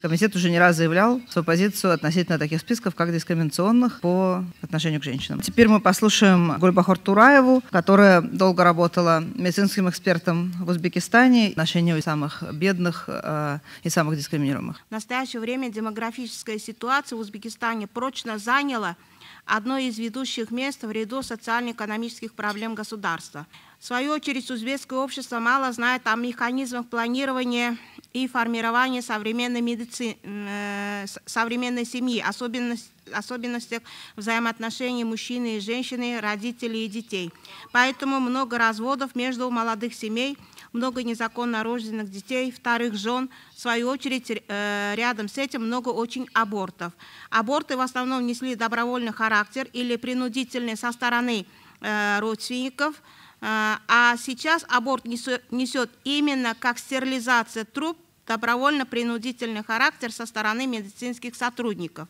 Комитет уже не раз заявлял свою позицию относительно таких списков, как дискриминационных по отношению к женщинам. Теперь мы послушаем Гульбахор Тураеву, которая долго работала медицинским экспертом в Узбекистане в отношении самых бедных э, и самых дискриминируемых. В настоящее время демографическая ситуация в Узбекистане прочно заняла одно из ведущих мест в ряду социально-экономических проблем государства. В свою очередь, узбекское общество мало знает о механизмах планирования и формирования современной, медици... Э, современной семьи, особенности особенностях взаимоотношений мужчины и женщины, родителей и детей. Поэтому много разводов между молодых семей, много незаконно рожденных детей, вторых жен. В свою очередь, э, рядом с этим много очень абортов. Аборты в основном несли добровольный характер или принудительный со стороны э, родственников, э, а сейчас аборт несет именно как стерилизация труб добровольно-принудительный характер со стороны медицинских сотрудников.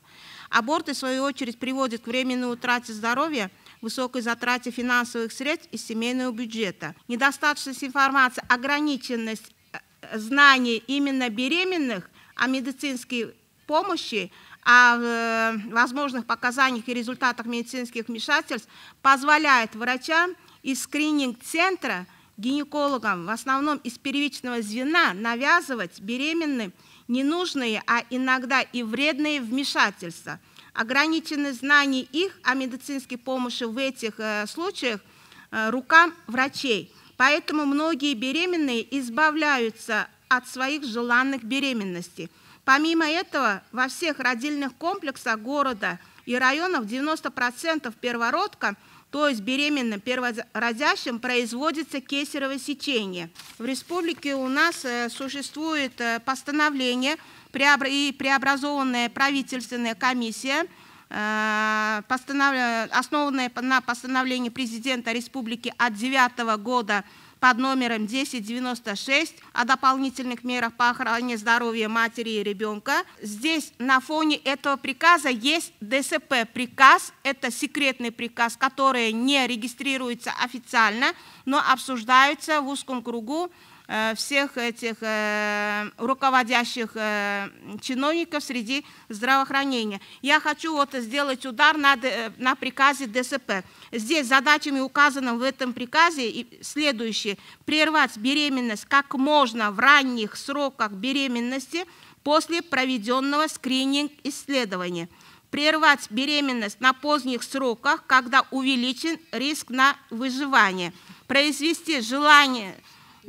Аборты, в свою очередь, приводят к временной утрате здоровья, высокой затрате финансовых средств и семейного бюджета. Недостаточность информации, ограниченность э, знаний именно беременных о медицинской помощи, о э, возможных показаниях и результатах медицинских вмешательств позволяет врачам из скрининг-центра – гинекологам, в основном из первичного звена, навязывать беременным ненужные, а иногда и вредные вмешательства. Ограниченные знания их о медицинской помощи в этих э, случаях э, рукам врачей. Поэтому многие беременные избавляются от своих желанных беременностей. Помимо этого, во всех родильных комплексах города и районов 90% первородка – то есть беременным первородящим производится кесарево сечение. В республике у нас э, существует э, постановление и преобразованная правительственная комиссия, э, основанная на постановлении президента республики от 9 года под номером 1096 о дополнительных мерах по охране здоровья матери и ребенка. Здесь на фоне этого приказа есть ДСП-приказ. Это секретный приказ, который не регистрируется официально, но обсуждается в узком кругу Э, всех этих э, руководящих э, чиновников среди здравоохранения. Я хочу вот сделать удар на, на приказе ДСП. Здесь задачами, указанным в этом приказе, следующие. Прервать беременность как можно в ранних сроках беременности после проведенного скрининг-исследования прервать беременность на поздних сроках, когда увеличен риск на выживание, произвести желание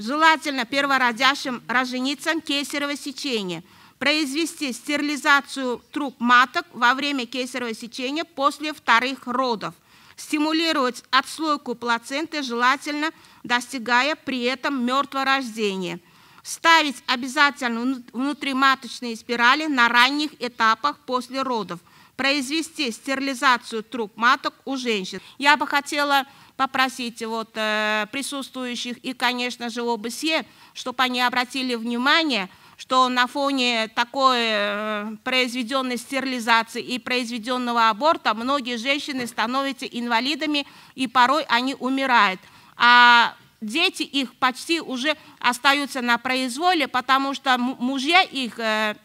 Желательно первородящим роженицам кесарево сечение произвести стерилизацию труб маток во время кесарево сечения после вторых родов. Стимулировать отслойку плаценты желательно, достигая при этом мертворождения. Ставить обязательно внутриматочные спирали на ранних этапах после родов. Произвести стерилизацию труб маток у женщин. Я бы хотела попросить вот, э, присутствующих и, конечно же, ОБСЕ, чтобы они обратили внимание, что на фоне такой э, произведенной стерилизации и произведенного аборта многие женщины становятся инвалидами, и порой они умирают. А дети их почти уже остаются на произволе, потому что мужья их э,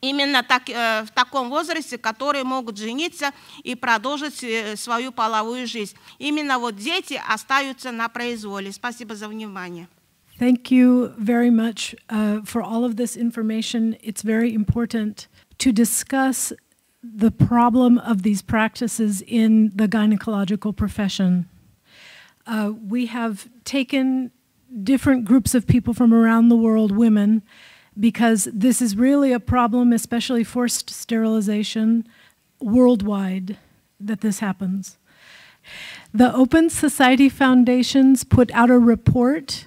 именно так, в таком возрасте, которые могут жениться и продолжить свою половую жизнь. Именно вот дети остаются на произволе. Спасибо за внимание. Thank you very much uh, for all of this information. It's very important to discuss the problem of these practices in the gynecological profession. Uh, we have taken different groups of people from around the world, women, because this is really a problem, especially forced sterilization worldwide, that this happens. The Open Society Foundations put out a report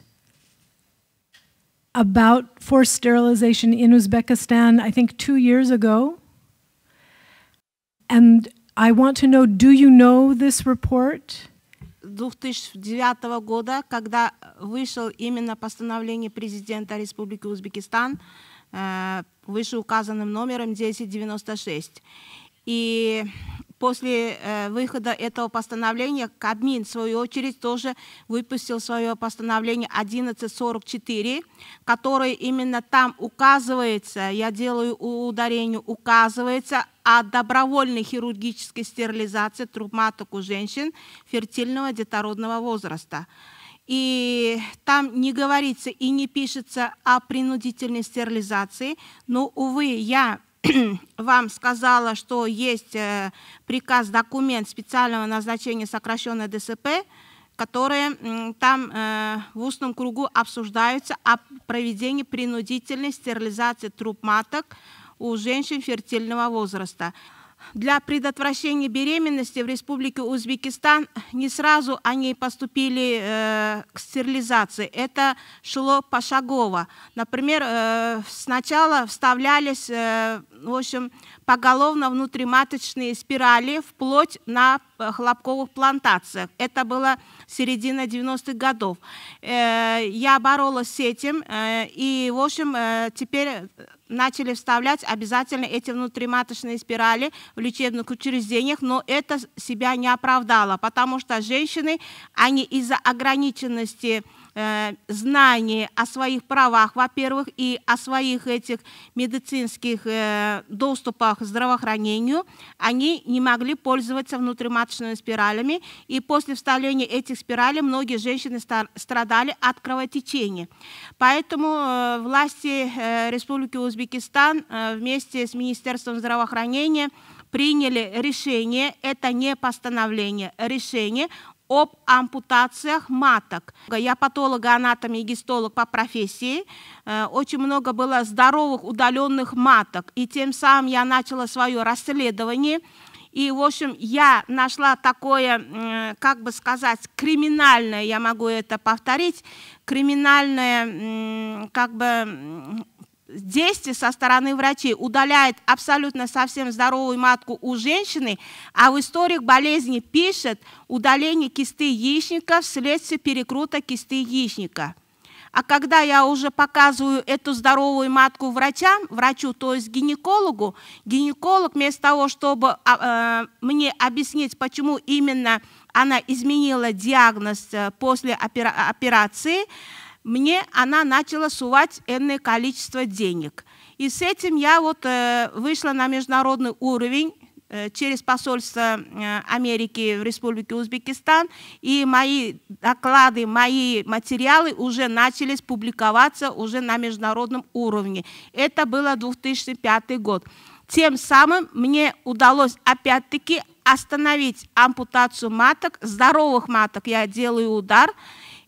about forced sterilization in Uzbekistan, I think two years ago. And I want to know, do you know this report? 2009 года, когда вышел именно постановление президента Республики Узбекистан э, вышеуказанным номером 1096. И после э, выхода этого постановления Кабмин, в свою очередь, тоже выпустил свое постановление 1144, которое именно там указывается, я делаю ударение, указывается о добровольной хирургической стерилизации труб маток у женщин фертильного детородного возраста. И там не говорится и не пишется о принудительной стерилизации, но, увы, я вам сказала, что есть э, приказ, документ специального назначения сокращенной ДСП, которые там э, в устном кругу обсуждаются о проведении принудительной стерилизации труб маток у женщин фертильного возраста для предотвращения беременности в Республике Узбекистан не сразу они поступили э, к стерилизации. Это шло пошагово. Например, э, сначала вставлялись э, в общем, поголовно внутриматочные спирали вплоть на э, хлопковых плантациях. Это было середина 90-х годов. Э, я боролась с этим, э, и, в общем, теперь начали вставлять обязательно эти внутриматочные спирали в лечебных учреждениях, но это себя не оправдало, потому что женщины, они из-за ограниченности Э, знание о своих правах, во-первых, и о своих этих медицинских э, доступах к здравоохранению, они не могли пользоваться внутриматочными спиралями, и после вставления этих спиралей многие женщины страдали от кровотечения. Поэтому э, власти Республики Узбекистан вместе с Министерством здравоохранения приняли решение, это не постановление, а решение об ампутациях маток. Я патолог, анатом и гистолог по профессии. Э, очень много было здоровых удаленных маток. И тем самым я начала свое расследование. И, в общем, я нашла такое, как бы сказать, криминальное, я могу это повторить, криминальное, как бы Действие со стороны врачей удаляет абсолютно совсем здоровую матку у женщины, а в историях болезни пишет удаление кисты яичника вследствие перекрута кисты яичника. А когда я уже показываю эту здоровую матку врачам, врачу, то есть гинекологу, гинеколог вместо того, чтобы а, э, мне объяснить, почему именно она изменила диагноз э, после опера операции, мне она начала сувать энное количество денег. И с этим я вот э, вышла на международный уровень э, через посольство э, Америки в Республике Узбекистан, и мои доклады, мои материалы уже начались публиковаться уже на международном уровне. Это было 2005 год. Тем самым мне удалось опять-таки остановить ампутацию маток, здоровых маток я делаю удар –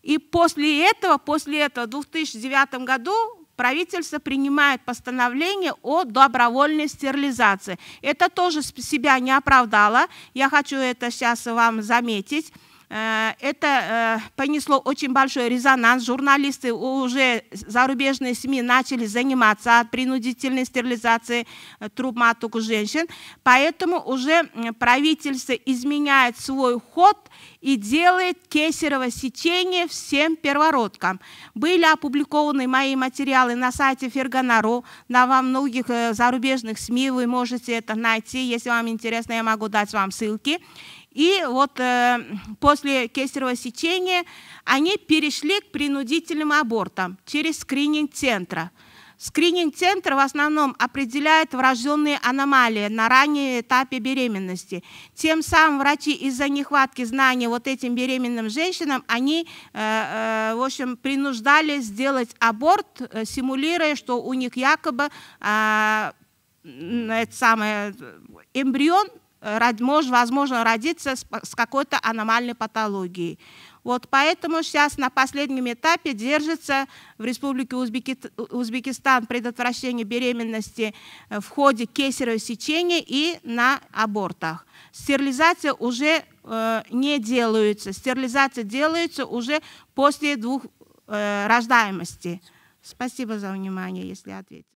и после этого, после этого, в 2009 году правительство принимает постановление о добровольной стерилизации. Это тоже себя не оправдало. Я хочу это сейчас вам заметить. Э, это э, понесло очень большой резонанс. Журналисты уже зарубежные СМИ начали заниматься от принудительной стерилизации э, труб маток у женщин. Поэтому уже правительство изменяет свой ход и делает кесарево сечение всем первородкам. Были опубликованы мои материалы на сайте Фергонару, на во многих зарубежных СМИ вы можете это найти. Если вам интересно, я могу дать вам ссылки. И вот э, после кесарево сечения они перешли к принудительным абортам через скрининг центра. Скрининг-центр в основном определяет врожденные аномалии на раннем этапе беременности. Тем самым врачи из-за нехватки знаний вот этим беременным женщинам, они, э, э, в общем, принуждали сделать аборт, э, симулируя, что у них якобы э, это самое, эмбрион Э, может, возможно родиться с какой-то аномальной патологией. Вот поэтому сейчас на последнем этапе держится в Республике Узбекистан предотвращение беременности э, в ходе кесарево сечения и на абортах. Стерилизация уже э, не делается. Стерилизация делается уже после двух э, рождаемости. Спасибо за внимание, если ответить.